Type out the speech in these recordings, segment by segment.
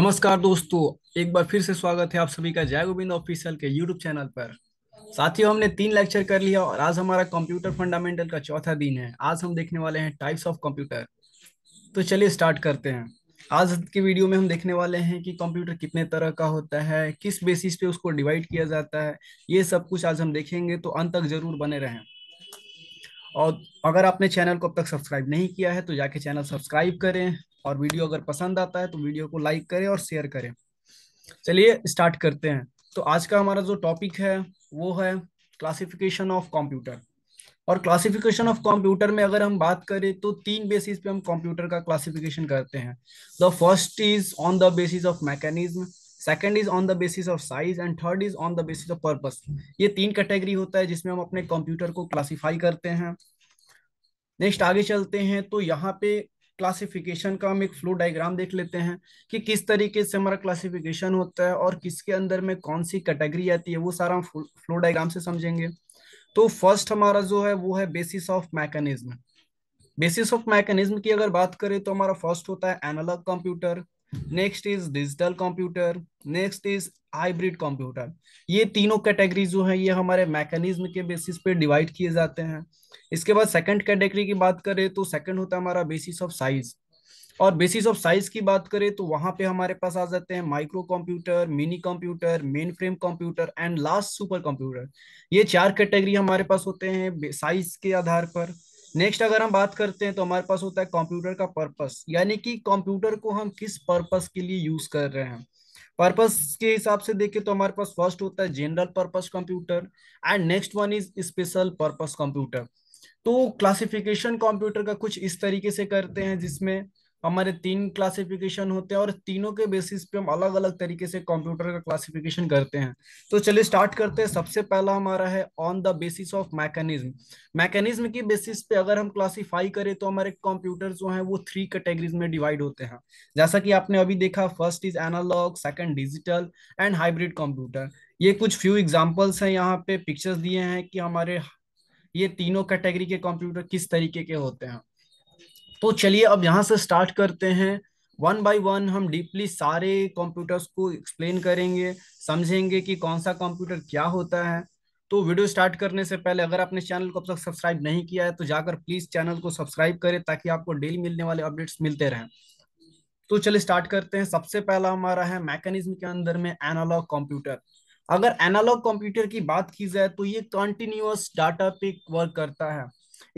नमस्कार दोस्तों एक बार फिर से स्वागत है आप सभी का जय गोविंद ऑफिशियल के यूट्यूब चैनल पर साथियों हमने तीन लेक्चर कर लिया और आज हमारा कंप्यूटर फंडामेंटल का चौथा दिन है आज हम देखने वाले हैं टाइप्स ऑफ कंप्यूटर तो चलिए स्टार्ट करते हैं आज के वीडियो में हम देखने वाले हैं कि कंप्यूटर कितने तरह का होता है किस बेसिस पे उसको डिवाइड किया जाता है ये सब कुछ आज हम देखेंगे तो अंत तक जरूर बने रहें और अगर आपने चैनल को अब तक सब्सक्राइब नहीं किया है तो जाके चैनल सब्सक्राइब करें और वीडियो अगर पसंद आता है तो वीडियो को लाइक करें और शेयर करें चलिए स्टार्ट करते हैं तो आज का हमारा जो टॉपिक है वो है क्लासिफिकेशन ऑफ कंप्यूटर और क्लासिफिकेशन ऑफ कंप्यूटर में अगर हम बात करें तो तीन बेसिस पे हम कंप्यूटर का क्लासिफिकेशन करते हैं the first is on the basis of mechanism second is on the basis of size and third is on the basis of purpose ये तीन कैटेगरी होता है जिसमें हम अपने कंप्यूटर को क्लासीफाई करते हैं नेक्स्ट आगे चलते हैं तो यहाँ पे क्लासिफिकेशन का हम एक फ्लो डायग्राम देख लेते हैं कि किस तरीके से हमारा क्लासिफिकेशन होता है और किसके अंदर में कौन सी कैटेगरी आती है वो सारा हम फ्लो डायग्राम से समझेंगे तो फर्स्ट हमारा जो है वो है basis of mechanism basis of mechanism की अगर बात करें तो हमारा फर्स्ट होता है analog computer next is digital computer next is hybrid computer ये तीनों कैटेगरी जो है ये हमारे मैकेनिज्म के बेसिस पे डिवाइड किए जाते हैं इसके बाद सेकंड कैटेगरी की बात करें तो सेकंड होता है हमारा बेसिस ऑफ साइज और बेसिस ऑफ साइज की बात करें तो वहां पे हमारे पास आ जाते हैं micro computer mini computer mainframe computer and last super computer ये चार कैटेगरी हमारे पास होते हैं साइज के आधार पर नेक्स्ट अगर हम बात करते हैं तो हमारे पास होता है कंप्यूटर का पर्पस यानी कि कंप्यूटर को हम किस पर्पस के लिए यूज कर रहे हैं पर्पस के हिसाब से देखें तो हमारे पास फर्स्ट होता है general purpose computer and next one is special purpose computer तो क्लासिफिकेशन कंप्यूटर का कुछ इस तरीके से करते हैं जिसमें हमारे तीन क्लासिफिकेशन होते हैं और तीनों के बेसिस पे हम अलग अलग तरीके से कंप्यूटर का क्लासिफिकेशन करते हैं तो चलिए स्टार्ट करते हैं सबसे पहला हमारा है on the basis of mechanism mechanism की बेसिस पे अगर हम क्लासिफाई करें तो हमारे कंप्यूटर जो है वो थ्री कैटेगरीज में डिवाइड होते हैं जैसा कि आपने अभी देखा first is analog second digital and hybrid computer ये कुछ फ्यू एग्जाम्पल्स हैं यहाँ पे पिक्चर्स दिए हैं कि हमारे ये तीनों कैटेगरी के कंप्यूटर किस तरीके के होते हैं तो चलिए अब यहाँ से स्टार्ट करते हैं वन बाय वन हम डीपली सारे कंप्यूटर्स को एक्सप्लेन करेंगे समझेंगे कि कौन सा कंप्यूटर क्या होता है तो वीडियो स्टार्ट करने से पहले अगर आपने चैनल को अब तक सब्सक्राइब नहीं किया है तो जाकर प्लीज चैनल को सब्सक्राइब करें ताकि आपको डेली मिलने वाले अपडेट्स मिलते रहें तो चलिए स्टार्ट करते हैं सबसे पहला हमारा है मैकेनिज्म के अंदर में एनालॉग कंप्यूटर अगर एनालॉग कंप्यूटर की बात की जाए तो ये कंटिन्यूअस डाटा पे वर्क करता है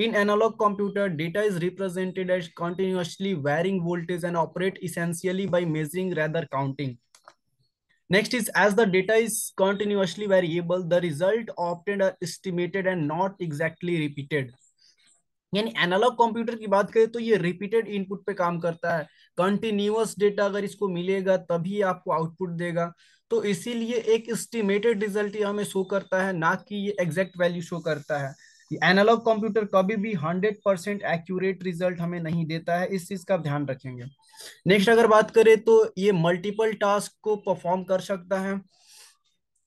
In analog computer, data is represented as continuously varying voltage and operate essentially by measuring rather counting. Next is as the data is continuously variable, the result obtained are estimated and not exactly repeated. यानी analog computer की बात करें तो ये repeated input पे काम करता है कंटिन्यूअस डेटा अगर इसको मिलेगा तभी आपको आउटपुट देगा तो इसीलिए एक एस्टिमेटेड रिजल्ट ही हमें शो करता है ना कि ये एग्जैक्ट वैल्यू शो करता है कि एनालॉग कंप्यूटर कभी भी 100 परसेंट एक्यूरेट रिजल्ट हमें नहीं देता है इस चीज का ध्यान रखेंगे नेक्स्ट अगर बात करें तो ये मल्टीपल टास्क को परफॉर्म कर सकता है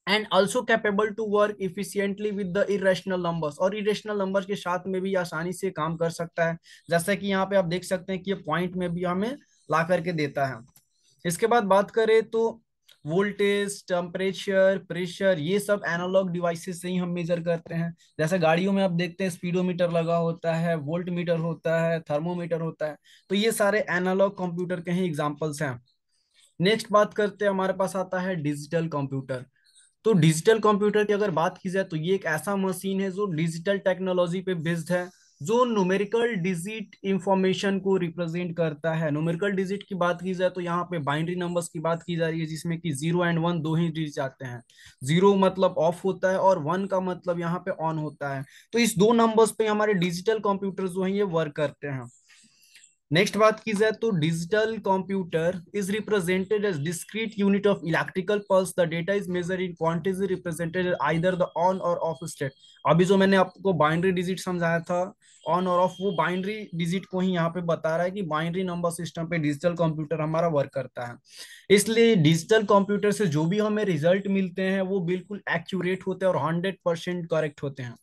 and also capable to work efficiently with the rational numbers और इेशनल नंबर्स के साथ में भी आसानी से काम कर सकता है जैसा कि यहाँ पे आप देख सकते हैं कि ये पॉइंट में भी हमें ला करके देता है इसके बाद बात करें तो वोल्टेज टेम्परेचर प्रेशर ये सब एनालॉग डिवाइसेस से ही हम मेजर करते हैं जैसे गाड़ियों में आप देखते हैं स्पीडोमीटर लगा होता है वोल्ट मीटर होता है थर्मोमीटर होता है तो ये सारे एनालॉग कंप्यूटर के ही एग्जाम्पल्स हैं नेक्स्ट बात करते हैं हमारे पास आता है डिजिटल कंप्यूटर तो डिजिटल कंप्यूटर की अगर बात की जाए तो ये एक ऐसा मशीन है जो डिजिटल टेक्नोलॉजी पे बेस्ड है जो न्यूमेरिकल डिजिट इंफॉर्मेशन को रिप्रेजेंट करता है न्यूमेरिकल डिजिट की बात की जाए तो यहाँ पे बाइनरी नंबर्स की बात की जा रही है जिसमें कि जीरो एंड वन दो ही डिजिट आते हैं जीरो मतलब ऑफ होता है और वन का मतलब यहाँ पे ऑन होता है तो इस दो नंबर्स पे हमारे डिजिटल कंप्यूटर जो है ये वर्क करते हैं नेक्स्ट बात की जाए तो digital computer is represented as discrete unit of electrical pulse the data is measure in quantity represented either the on और ऑफ स्टेट अभी जो मैंने आपको बाइनरी डिजिट समझाया था ऑन और ऑफ वो बाइनरी डिजिट को ही यहाँ पे बता रहा है कि बाइनरी नंबर सिस्टम पे डिजिटल कंप्यूटर हमारा वर्क करता है इसलिए डिजिटल कंप्यूटर से जो भी हमें रिजल्ट मिलते हैं वो बिल्कुल एक्यूरेट होते हैं और हंड्रेड परसेंट करेक्ट होते हैं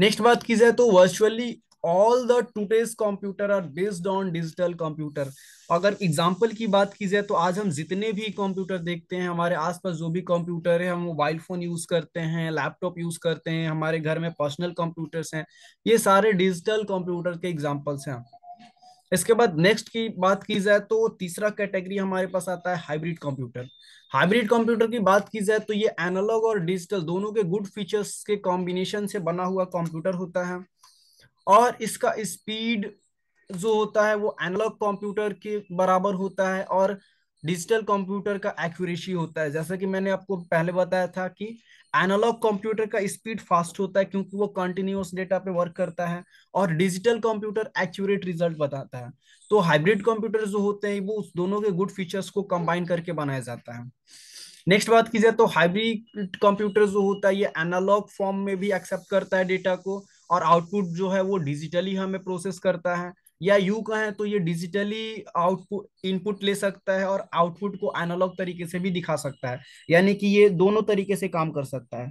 नेक्स्ट बात की जाए तो virtually all the today's computer are based on digital computer अगर एग्जाम्पल की बात की जाए तो आज हम जितने भी कंप्यूटर देखते हैं हमारे आसपास जो भी कंप्यूटर है हम मोबाइल फ़ोन यूज़ करते हैं लैपटॉप यूज़ करते हैं हमारे घर में पर्सनल कंप्यूटर्स हैं ये सारे डिजिटल कंप्यूटर के एग्जाम्पल्स हैं इसके बाद नेक्स्ट की बात की जाए तो तीसरा कैटेगरी हमारे पास आता है हाइब्रिड कंप्यूटर हाइब्रिड कंप्यूटर की बात की जाए तो ये एनालॉग और डिजिटल दोनों के गुड फीचर्स के कॉम्बिनेशन से बना हुआ कंप्यूटर होता है और इसका स्पीड जो होता है वो एनालॉग कंप्यूटर के बराबर होता है और डिजिटल कंप्यूटर का एक्यूरेसी होता है जैसा कि मैंने आपको पहले बताया था कि एनालॉग कंप्यूटर का स्पीड फास्ट होता है क्योंकि वो कंटिन्यूस डेटा पे वर्क करता है और डिजिटल कंप्यूटर एक्यूरेट रिजल्ट बताता है तो हाइब्रिड कंप्यूटर जो होते हैं वो उस दोनों के गुड फीचर्स को कंबाइन करके बनाया जाता है नेक्स्ट बात की जाए तो हाइब्रिड कंप्यूटर जो होता है ये एनालॉग फॉर्म में भी एक्सेप्ट करता है डेटा को और आउटपुट जो है वो डिजिटली हमें प्रोसेस करता है या यू का है तो ये डिजिटली आउटपुट इनपुट ले सकता है और आउटपुट को एनालॉग तरीके से भी दिखा सकता है यानी कि ये दोनों तरीके से काम कर सकता है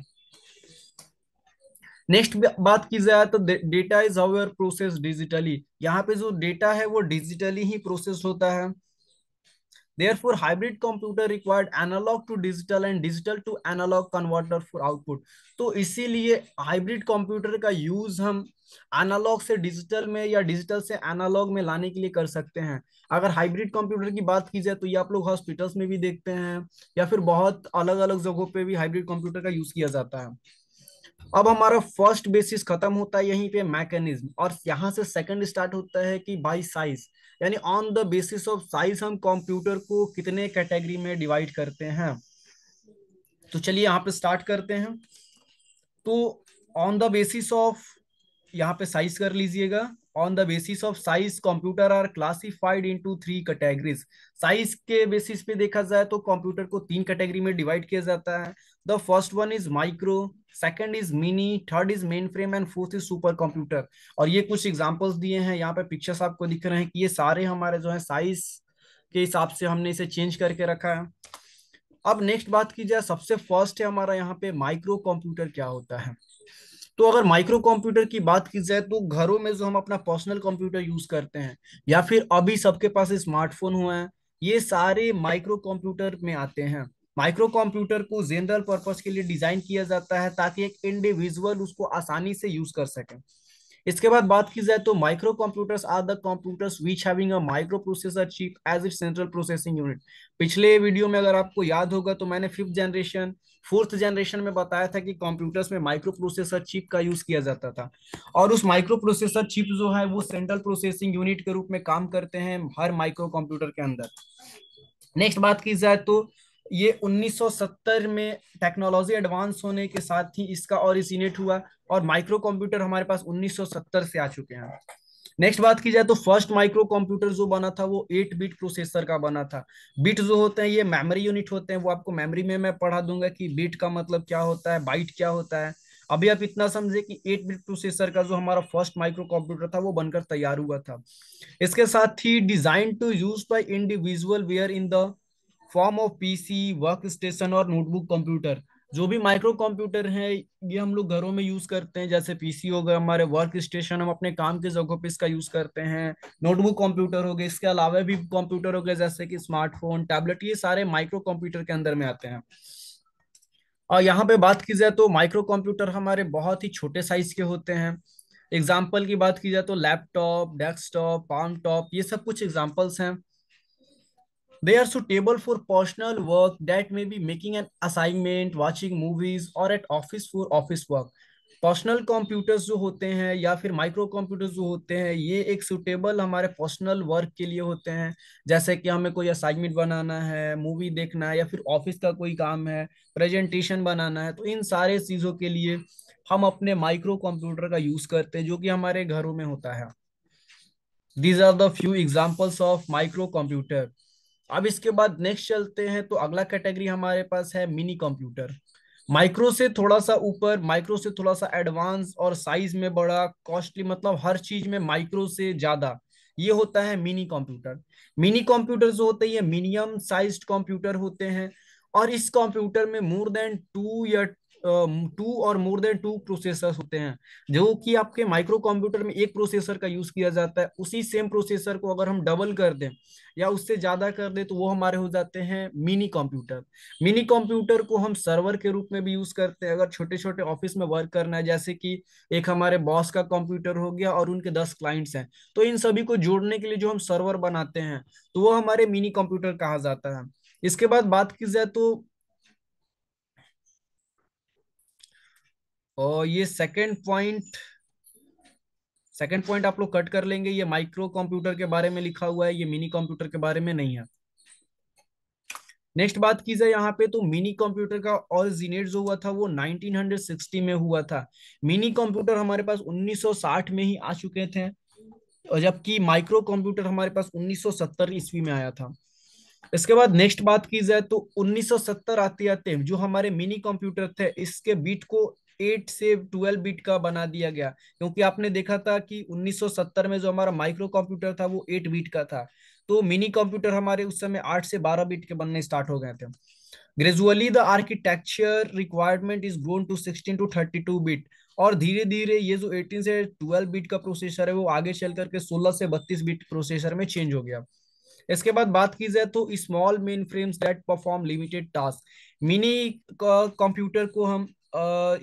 नेक्स्ट बात की जाए तो data is how process digitally यहाँ पे जो डेटा है वो डिजिटली ही प्रोसेस होता है Therefore, hybrid computer required analog to digital and digital to analog converter for output. तो इसीलिए hybrid computer का use हम एनालॉग से डिजिटल में या डिजिटल से एनालॉग में लाने के लिए कर सकते हैं अगर हाइब्रिड कंप्यूटर की बात की जाए तो ये आप लोग हॉस्पिटल्स में भी देखते हैं या फिर बहुत अलग अलग जगहों पे भी हाइब्रिड कंप्यूटर का यूज किया जाता है अब हमारा फर्स्ट बेसिस खत्म होता है यहीं पे मैकेनिज्म और यहाँ से सेकंड स्टार्ट होता है कि बाई साइज यानी on the basis of size हम कंप्यूटर को कितने कैटेगरी में डिवाइड करते हैं तो चलिए यहाँ पे स्टार्ट करते हैं तो ऑन द बेसिस ऑफ यहाँ पे साइज कर लीजिएगा on the basis of size computer are classified into three categories size के बेसिस पे देखा जाए तो कंप्यूटर को तीन कैटेगरी में डिवाइड किया जाता है the first one is micro second is mini third is mainframe and fourth is super computer और ये कुछ एग्जाम्पल्स दिए हैं यहाँ पे पिक्चर्स आपको दिख रहे हैं कि ये सारे हमारे जो है साइज के हिसाब से हमने इसे चेंज करके रखा है अब नेक्स्ट बात की जाए सबसे फर्स्ट है हमारा यहाँ पे माइक्रो कंप्यूटर क्या होता है तो अगर माइक्रो कंप्यूटर की बात की जाए तो घरों में जो हम अपना पर्सनल कंप्यूटर यूज करते हैं या फिर अभी सबके पास स्मार्टफोन हुए हैं ये सारे माइक्रो कंप्यूटर में आते हैं माइक्रो कंप्यूटर को जनरल पर्पस के लिए डिजाइन किया जाता है ताकि एक इंडिविजुअल उसको आसानी से यूज कर सके इसके बाद बात की जाए तो micro computers are the computers which having a micro processor chip as it central processing unit पिछले वीडियो में अगर आपको याद होगा तो मैंने फिफ्थ जनरेशन फोर्थ जनरेशन में बताया था कि कंप्यूटर्स में माइक्रो प्रोसेसर चिप का यूज किया जाता था और उस माइक्रो प्रोसेसर चिप जो है वो सेंट्रल प्रोसेसिंग यूनिट के रूप में काम करते हैं हर माइक्रो कंप्यूटर के अंदर नेक्स्ट बात की जाए तो ये 1970 में टेक्नोलॉजी एडवांस होने के साथ ही इसका ऑरिजिनेट हुआ और माइक्रो कंप्यूटर हमारे पास 1970 से आ चुके हैं नेक्स्ट बात की जाए तो फर्स्ट माइक्रो कंप्यूटर जो बना था वो एट बीट प्रोसेसर का बना था बिट जो होते हैं ये मेमोरी यूनिट होते हैं वो आपको मेमोरी में मैं पढ़ा दूंगा कि बीट का मतलब क्या होता है बाइट क्या होता है अभी आप इतना समझे कि एट बिट प्रोसेसर का जो हमारा फर्स्ट माइक्रो कंप्यूटर था वो बनकर तैयार हुआ था इसके साथ ही design to use by individual where in the form of PC workstation और नोटबुक कंप्यूटर जो भी माइक्रो कंप्यूटर है ये हम लोग घरों में यूज करते हैं जैसे पीसी हो गए हमारे वर्क स्टेशन हम अपने काम के जगहों पे इसका यूज करते हैं नोटबुक कंप्यूटर हो गए इसके अलावा भी कंप्यूटर हो गए जैसे कि स्मार्टफोन टैबलेट ये सारे माइक्रो कंप्यूटर के अंदर में आते हैं और यहाँ पे बात की जाए तो माइक्रो कंप्यूटर हमारे बहुत ही छोटे साइज के होते हैं एग्जाम्पल की बात की जाए तो लैपटॉप डेस्कटॉप पाम टॉप ये सब कुछ एग्जाम्पल्स हैं They are suitable for personal work that may be making an assignment, watching movies or at office for office work. Personal computers जो होते हैं या फिर माइक्रो कंप्यूटर्स जो होते हैं ये एक सुटेबल हमारे पर्सनल वर्क के लिए होते हैं जैसे कि हमें कोई असाइनमेंट बनाना है मूवी देखना है या फिर ऑफिस का कोई काम है प्रेजेंटेशन बनाना है तो इन सारे चीज़ों के लिए हम अपने माइक्रो कंप्यूटर का यूज़ करते हैं जो कि हमारे घरों में होता है these are the few examples of micro computer अब इसके बाद नेक्स्ट चलते हैं तो अगला कैटेगरी हमारे पास है मिनी कंप्यूटर माइक्रो से थोड़ा सा ऊपर माइक्रो से थोड़ा सा एडवांस और साइज में बड़ा कॉस्टली मतलब हर चीज में माइक्रो से ज्यादा ये होता है मिनी कंप्यूटर मिनी कंप्यूटर जो होते हैं मिनियम साइज्ड कंप्यूटर होते हैं और इस कंप्यूटर में मोर देन टू या टू और मोर देन टू प्रोसेसर होते हैं जो कि आपके माइक्रो कंप्यूटर में एक प्रोसेसर का यूज किया जाता है उसी सेम प्रोसेसर को अगर हम डबल कर दें या उससे ज्यादा कर दें तो वो हमारे हो जाते हैं मिनी कंप्यूटर मिनी कंप्यूटर को हम सर्वर के रूप में भी यूज करते हैं अगर छोटे छोटे ऑफिस में वर्क करना है जैसे कि एक हमारे बॉस का कंप्यूटर हो गया और उनके दस क्लाइंट्स हैं तो इन सभी को जोड़ने के लिए जो हम सर्वर बनाते हैं तो वो हमारे मिनी कंप्यूटर कहा जाता है इसके बाद बात की जाए तो और ये सेकंड पॉइंट सेकंड पॉइंट आप लोग कट कर लेंगे ये माइक्रो कंप्यूटर के बारे में लिखा हुआ है ये मिनी कंप्यूटर के बारे में नहीं है नेक्स्ट बात की जाए यहाँ पे तो मिनी कंप्यूटर का ऑरिजिनेट जो हुआ था वो 1960 में हुआ था मिनी कंप्यूटर हमारे पास 1960 में ही आ चुके थे और जबकि माइक्रो कंप्यूटर हमारे पास 1970 ईस्वी में आया था इसके बाद नेक्स्ट बात की जाए तो 1970 आते आते जो हमारे मिनी कंप्यूटर थे इसके बीट को एट से ट्वेल्व बिट का बना दिया गया क्योंकि आपने देखा था कि 1970 में जो हमारा माइक्रो कंप्यूटर था वो एट बिट का था तो मिनी कंप्यूटर हमारे उस समय आठ से बारह बिट के बनने स्टार्ट हो गए थे gradually the architecture requirement is grown to sixteen to thirty two bit और धीरे धीरे ये जो 18 से 12 बिट का प्रोसेसर है वो आगे चल करके 16 से 32 बिट प्रोसेसर में चेंज हो गया इसके बाद बात की जाए तो small mainframes that perform limited task mini computer को हम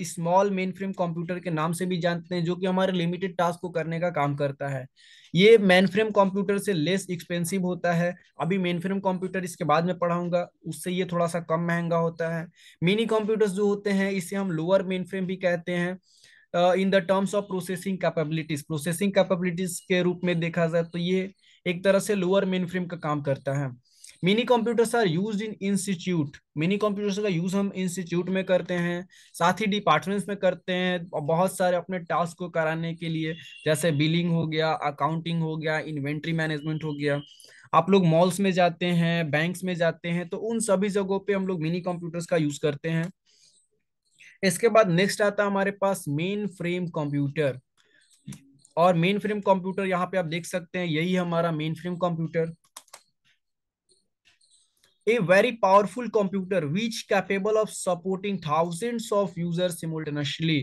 स्मॉल मेन फ्रेम कंप्यूटर के नाम से भी जानते हैं जो कि हमारे लिमिटेड टास्क को करने का काम करता है ये मेन फ्रेम कंप्यूटर से लेस एक्सपेंसिव होता है अभी मेन फ्रेम कंप्यूटर इसके बाद में पढ़ाऊंगा उससे ये थोड़ा सा कम महंगा होता है मिनी कंप्यूटर्स जो होते हैं इसे हम लोअर मेन फ्रेम भी कहते हैं in the terms of processing capabilities processing capabilities के रूप में देखा जाए तो ये एक तरह से लोअर मेन फ्रेम का काम करता है mini computers are use in institute mini computers का यूज हम इंस्टीट्यूट में करते हैं साथ ही डिपार्टमेंट्स में करते हैं बहुत सारे अपने टास्क को कराने के लिए जैसे बिलिंग हो गया अकाउंटिंग हो गया इन्वेंट्री मैनेजमेंट हो गया आप लोग मॉल्स में जाते हैं बैंक्स में जाते हैं तो उन सभी जगहों पे हम लोग मिनी कंप्यूटर्स का यूज करते हैं इसके बाद नेक्स्ट आता है हमारे पास मेन फ्रेम कंप्यूटर और मेन फ्रेम कंप्यूटर यहाँ पे आप देख सकते हैं यही हमारा mainframe computer a very powerful computer which capable of supporting thousands of users simultaneously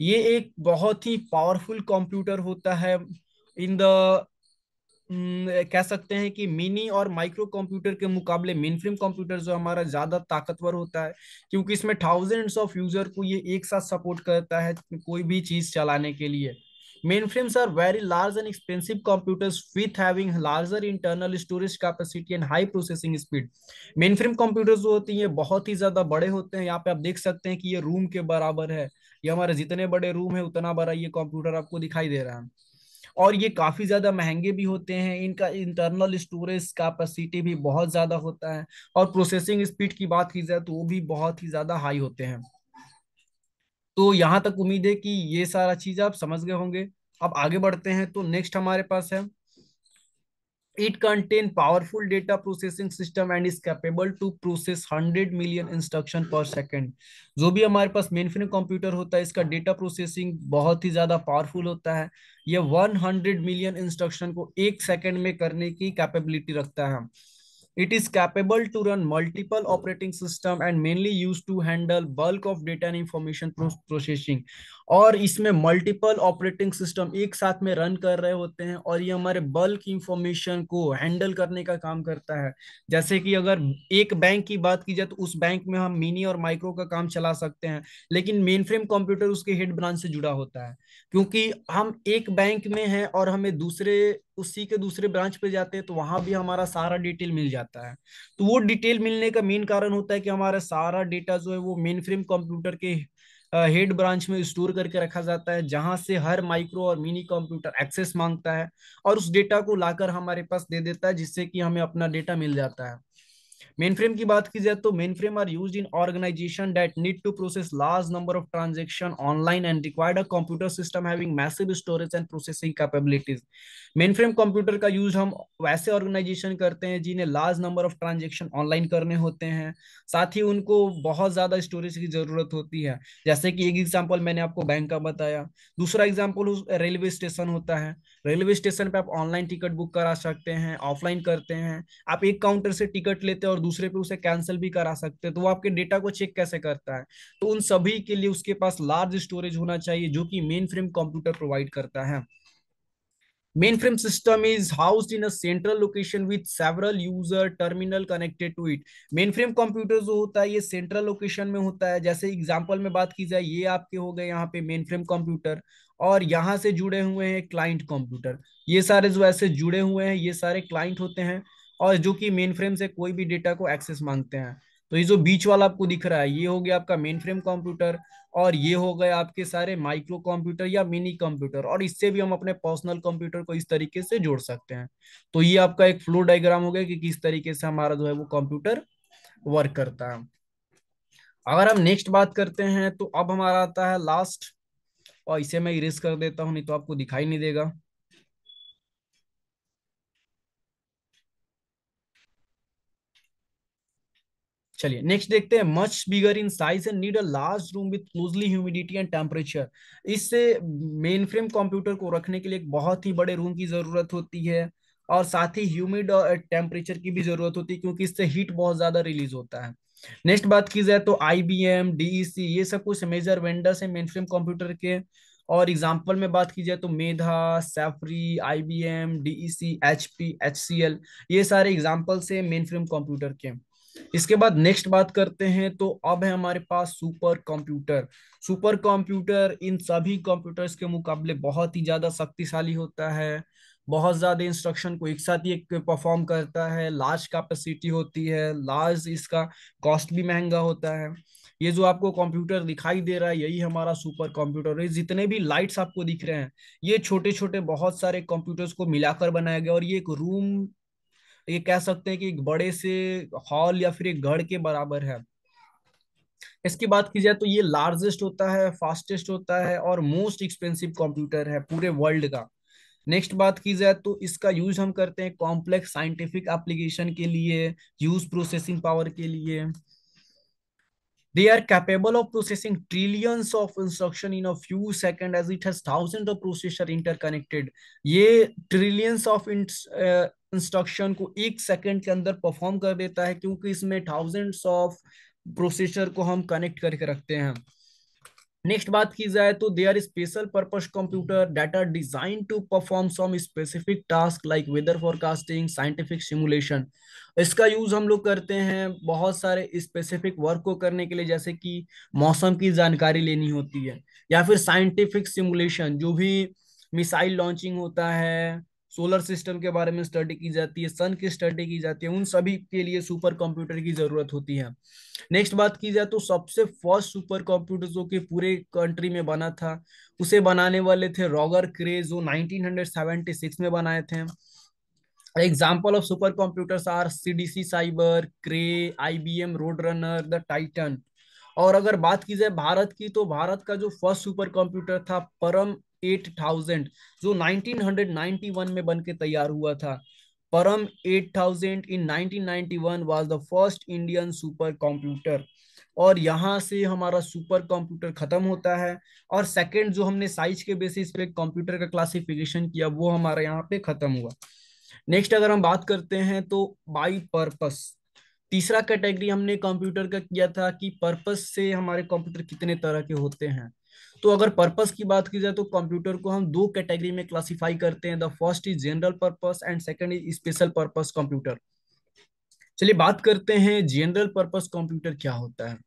ये एक बहुत ही पावरफुल कंप्यूटर होता है इन द mm, कह सकते हैं कि मिनी और माइक्रो कंप्यूटर के मुकाबले मेन फ्रेम कंप्यूटर जो हमारा ज़्यादा ताकतवर होता है क्योंकि इसमें थाउजेंड्स ऑफ यूजर को ये एक साथ सपोर्ट करता है कोई भी चीज़ चलाने के लिए Mainframes are very large and expensive computers with having internal storage capacity and high processing speed mainframe computers जो होती हैं बहुत ही ज्यादा बड़े होते हैं यहाँ पे आप देख सकते हैं कि ये रूम के बराबर है ये हमारे जितने बड़े रूम है उतना बड़ा ये कंप्यूटर आपको दिखाई दे रहा है और ये काफ़ी ज़्यादा महंगे भी होते हैं इनका इंटरनल स्टोरेज कैपेसिटी भी बहुत ज़्यादा होता है और प्रोसेसिंग स्पीड की बात की जाए तो वो भी बहुत ही ज़्यादा हाई होते हैं तो यहाँ तक उम्मीद है कि ये सारा चीज आप समझ गए होंगे अब आगे बढ़ते हैं तो नेक्स्ट हमारे पास है it contain powerful data processing system and is capable to process hundred million instruction per second जो भी हमारे पास मेनफ्रेम कंप्यूटर होता है इसका डेटा प्रोसेसिंग बहुत ही ज़्यादा पावरफुल होता है यह हंड्रेड मिलियन इंस्ट्रक्शन को एक सेकेंड में करने की कैपेबिलिटी रखता है It is capable to run multiple operating system and mainly used to handle bulk of data and information processing. और इसमें multiple operating system एक साथ में रन कर रहे होते हैं और ये हमारे bulk information को handle करने का काम करता है जैसे कि अगर एक बैंक की बात की जाए तो उस बैंक में हम मिनी और माइक्रो का काम चला सकते हैं लेकिन मेन फ्रेम कंप्यूटर उसके हेड ब्रांच से जुड़ा होता है क्योंकि हम एक बैंक में हैं और हमें दूसरे उसी के दूसरे ब्रांच पे जाते हैं तो वहां भी हमारा सारा डिटेल मिल जाता है तो वो डिटेल मिलने का मेन कारण होता है कि हमारा सारा डेटा जो है वो मेन फ्रेम कंप्यूटर के हेड ब्रांच में स्टोर करके रखा जाता है जहां से हर माइक्रो और मिनी कंप्यूटर एक्सेस मांगता है और उस डेटा को लाकर हमारे पास दे देता है जिससे कि हमें अपना डेटा मिल जाता है मेन फ्रेम की बात की जाए तो mainframe are use in organisation that need to process large number of transaction online and required a computer system having massive storage and processing capabilities mainframe computer का use हम वैसे organisation करते हैं जिन्हें large number of transaction online करने होते हैं साथ ही उनको बहुत ज्यादा स्टोरेज की जरूरत होती है जैसे कि एक एग्जाम्पल मैंने आपको बैंक का बताया दूसरा एग्जाम्पल रेलवे स्टेशन होता है रेलवे स्टेशन पे आप ऑनलाइन टिकट बुक करा सकते हैं ऑफलाइन करते हैं आप एक काउंटर से टिकट लेते हैं और दूसरे पे उसे कैंसिल भी करा सकते हैं तो वो आपके डेटा को चेक कैसे करता है तो उन सभी के लिए उसके पास लार्ज स्टोरेज होना चाहिए जो कि मेन फ्रेम कंप्यूटर प्रोवाइड करता है mainframe system is house in a central location with several user terminal connected to it mainframe computer जो होता है ये सेंट्रल लोकेशन में होता है जैसे एग्जाम्पल में बात की जाए ये आपके हो गए यहाँ पे मेन फ्रेम कंप्यूटर और यहाँ से जुड़े हुए हैं क्लाइंट कंप्यूटर ये सारे जो ऐसे जुड़े हुए हैं ये सारे क्लाइंट होते हैं और जो कि मेन फ्रेम से कोई भी डेटा को एक्सेस मांगते हैं तो ये जो बीच वाला आपको दिख रहा है ये हो गया आपका मेन फ्रेम कंप्यूटर और ये हो गए आपके सारे माइक्रो कंप्यूटर या मिनी कंप्यूटर और इससे भी हम अपने पर्सनल कंप्यूटर को इस तरीके से जोड़ सकते हैं तो ये आपका एक फ्लो डायग्राम हो गया कि किस तरीके से हमारा जो है वो कंप्यूटर वर्क करता है अगर हम नेक्स्ट बात करते हैं तो अब हमारा आता है लास्ट और इसे मैं इरेज कर देता हूँ नहीं तो आपको दिखाई नहीं देगा चलिए नेक्स्ट देखते हैं much bigger in size and need a large room with closely humidity and temperature इससे मेन फ्रेम कंप्यूटर को रखने के लिए एक बहुत ही बड़े रूम की जरूरत होती है और साथ ही ह्यूमिड और टेम्परेचर की भी जरूरत होती है क्योंकि इससे हीट बहुत ज्यादा रिलीज होता है नेक्स्ट बात की जाए तो आई बी एम डीईसी ये सब कुछ मेजर वेंडर्स है मेन फ्रेम कंप्यूटर के और एग्जाम्पल में बात की जाए तो मेधा सैफरी I B M D C H P H C L ये सारे एग्जाम्पल्स है मेन फ्रेम कंप्यूटर के इसके बाद नेक्स्ट बात करते हैं तो अब है हमारे पास सुपर कंप्यूटर सुपर कंप्यूटर इन सभी कंप्यूटर्स के मुकाबले बहुत ही ज़्यादा शक्तिशाली होता है बहुत ज़्यादा इंस्ट्रक्शन को एक साथ ही एक परफॉर्म करता है लार्ज कैपेसिटी होती है लार्ज इसका कॉस्ट भी महंगा होता है ये जो आपको कंप्यूटर दिखाई दे रहा है यही हमारा सुपर कंप्यूटर है जितने भी लाइट्स आपको दिख रहे हैं ये छोटे छोटे बहुत सारे कंप्यूटर्स को मिलाकर बनाया गया और ये एक रूम ये कह सकते हैं कि एक बड़े से हॉल या फिर एक घर के बराबर है इसकी बात की जाए तो ये लार्जेस्ट होता है फास्टेस्ट होता है और मोस्ट एक्सपेंसिव कंप्यूटर है पूरे वर्ल्ड का नेक्स्ट बात की जाए तो इसका यूज हम करते हैं कॉम्प्लेक्स साइंटिफिक एप्लीकेशन के लिए यूज प्रोसेसिंग पावर के लिए they are capable of processing trillions of instruction in a few second as it has thousand of processor interconnected ये ट्रिलियंस ऑफ इंस्ट्रक्शन को एक सेकंड के अंदर परफॉर्म कर देता है क्योंकि इसमें थाउजेंड ऑफ प्रोसेसर को हम कनेक्ट करके रखते हैं नेक्स्ट बात की जाए तो they are special purpose computer that are design to perform some specific task like weather forecasting scientific simulation इसका यूज हम लोग करते हैं बहुत सारे स्पेसिफिक वर्क को करने के लिए जैसे कि मौसम की जानकारी लेनी होती है या फिर साइंटिफिक सिमुलेशन जो भी मिसाइल लॉन्चिंग होता है सोलर सिस्टम के बारे में स्टडी की जाती है सन की स्टडी की जाती है उन सभी के लिए सुपर कंप्यूटर की जरूरत होती है नेक्स्ट बात की जाए तो सबसे फर्स्ट सुपर कंप्यूटर जो कि पूरे कंट्री में बना था उसे बनाने वाले थे रॉगर क्रे जो 1976 में बनाए थे example of super computers are CDC Cyber Cray IBM Roadrunner the Titan और अगर बात की जाए भारत की तो भारत का जो फर्स्ट सुपर कंप्यूटर था परम एट थाउजेंड जो 1991 में बन के तैयार हुआ था Param 8000 in 1991 was the first Indian super computer और यहाँ से हमारा सुपर कंप्यूटर खत्म होता है और सेकंड जो हमने साइज के बेसिस पे कंप्यूटर का क्लासिफिकेशन किया वो हमारा यहाँ पे खत्म हुआ नेक्स्ट अगर हम बात करते हैं तो बाई पर्पस तीसरा कैटेगरी हमने कंप्यूटर का किया था कि पर्पस से हमारे कंप्यूटर कितने तरह के होते हैं तो अगर पर्पस की बात की जाए तो कंप्यूटर को हम दो कैटेगरी में क्लासिफाई करते हैं the first is general purpose and second is special purpose computer चलिए बात करते हैं जनरल पर्पस कंप्यूटर क्या होता है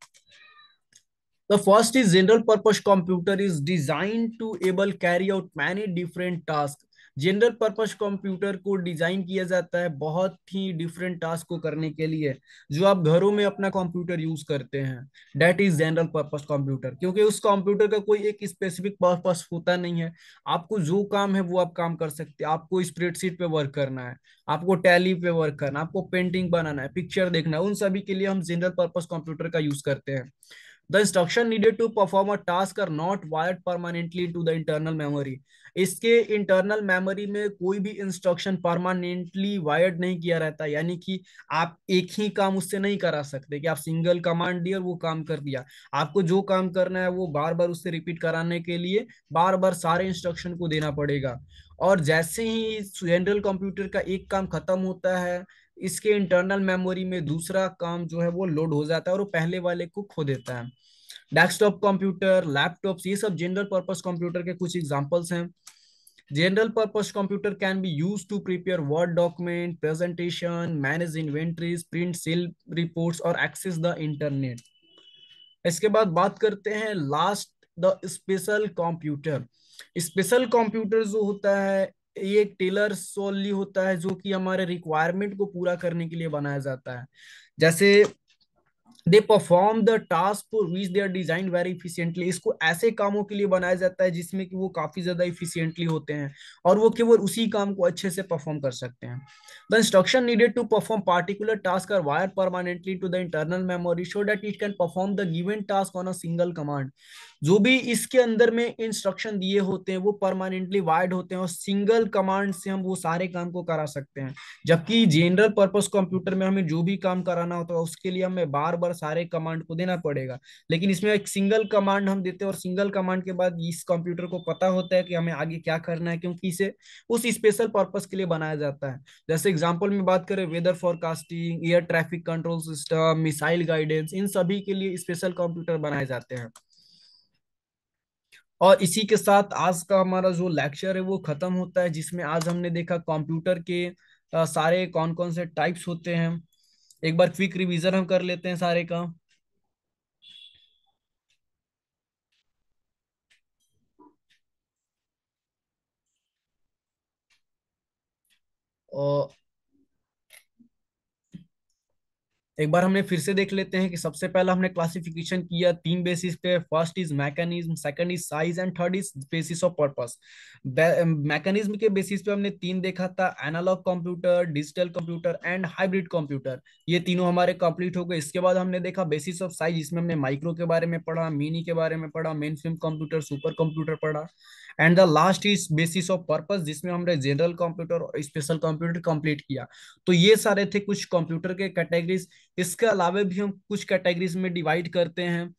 the first is general purpose computer is design to able carry out many different task general purpose computer को design किया जाता है बहुत ही डिफरेंट टास्क को करने के लिए जो आप घरों में अपना कंप्यूटर यूज करते हैं that is general purpose computer क्योंकि उस कंप्यूटर का कोई एक स्पेसिफिक पर्पज होता नहीं है आपको जो काम है वो आप काम कर सकते हैं आपको स्प्रेडशीट पे वर्क करना है आपको टैली पे वर्क करना है आपको पेंटिंग बनाना है पिक्चर देखना है उन सभी के लिए हम जनरल पर्पज कंप्यूटर का यूज करते हैं the instruction needed to perform a task are not wired permanently into the internal memory इसके इंटरनल मेमोरी में कोई भी इंस्ट्रक्शन परमानेंटली वायर्ड नहीं किया रहता यानी कि आप एक ही काम उससे नहीं करा सकते कि आप सिंगल कमांड दिए और वो काम कर दिया आपको जो काम करना है वो बार बार उससे रिपीट कराने के लिए बार बार सारे इंस्ट्रक्शन को देना पड़ेगा और जैसे ही जनरल कंप्यूटर का एक काम खत्म होता है इसके इंटरनल मेमोरी में दूसरा काम जो है वो लोड हो जाता है और वो पहले वाले को खो देता है डेस्कटॉप कंप्यूटर लैपटॉप ये सब जनरल पर्पस कंप्यूटर के कुछ एग्जांपल्स हैं general purpose computer can be use to prepare word document presentation manage inventories print sale report और एक्सेस द इंटरनेट इसके बाद बात करते हैं last the special computer special computer जो होता है ये टेलर सोलली होता है जो कि हमारे रिक्वायरमेंट को पूरा करने के लिए बनाया जाता है जैसे they perform the task for which they are design very efficiently इसको ऐसे कामों के लिए बनाया जाता है जिसमें कि वो काफी ज्यादा इफिशियंटली होते हैं और वो केवल उसी काम को अच्छे से परफॉर्म कर सकते हैं the instruction needed to perform particular task are wire permanently to the internal memory so that it can perform the given task on a single command जो भी इसके अंदर में इंस्ट्रक्शन दिए होते हैं वो परमानेंटली वायर्ड होते हैं और सिंगल कमांड से हम वो सारे काम को करा सकते हैं जबकि जनरल पर्पज कंप्यूटर में हमें जो भी काम कराना होता है उसके लिए हमें बार बार और सारे कमांड को देना पड़ेगा लेकिन इसमें एक सिंगल कमांड हम देते हैं और सिंगल कमांड के बाद इस कंप्यूटर को पता होता है कि हमें आगे क्या करना है क्योंकि इसे उस स्पेशल पर्पज के लिए बनाया जाता है जैसे एग्जाम्पल में बात करें weather forecasting air traffic control system missile guidance इन सभी के लिए स्पेशल कंप्यूटर बनाए जाते हैं और इसी के साथ आज का हमारा जो लेक्चर है वो खत्म होता है जिसमें आज हमने देखा कंप्यूटर के सारे कौन कौन से टाइप्स होते हैं एक बार क्विक रिवीजन हम कर लेते हैं सारे काम और एक बार हमने फिर से देख लेते हैं कि सबसे पहला हमने क्लासिफिकेशन किया तीन बेसिस पे first is mechanism second is size and third is basis of purpose mechanism के बेसिस पे हमने तीन देखा था analog computer digital computer and hybrid computer ये तीनों हमारे कंप्लीट हो गए इसके बाद हमने देखा बेसिस ऑफ साइज इसमें हमने माइक्रो के बारे में पढ़ा मिनी के बारे में पढ़ा mainframe computer super computer पढ़ा and the last is basis of purpose जिसमें हमने जनरल कंप्यूटर और स्पेशल कंप्यूटर कंप्लीट किया तो ये सारे थे कुछ कंप्यूटर के कैटेगरीज इसके अलावा भी हम कुछ कैटेगरीज में डिवाइड करते हैं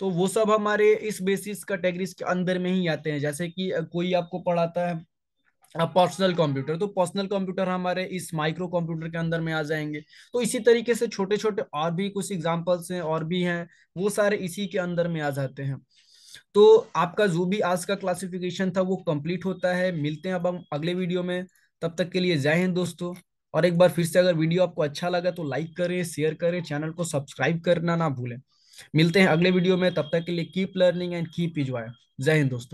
तो वो सब हमारे इस बेसिस कैटेगरीज के अंदर में ही आते हैं जैसे कि कोई आपको पढ़ाता है पर्सनल कंप्यूटर तो पर्सनल कंप्यूटर हमारे इस माइक्रो कंप्यूटर के अंदर में आ जाएंगे तो इसी तरीके से छोटे छोटे और भी कुछ एग्जाम्पल्स हैं और भी हैं वो सारे इसी के अंदर में आ जाते हैं तो आपका जो भी आज का क्लासिफिकेशन था वो कंप्लीट होता है मिलते हैं अब हम अगले वीडियो में तब तक के लिए जय हिंद दोस्तों और एक बार फिर से अगर वीडियो आपको अच्छा लगा तो लाइक करें शेयर करें चैनल को सब्सक्राइब करना ना भूलें मिलते हैं अगले वीडियो में तब तक के लिए keep learning and keep enjoy जय हिंद दोस्तों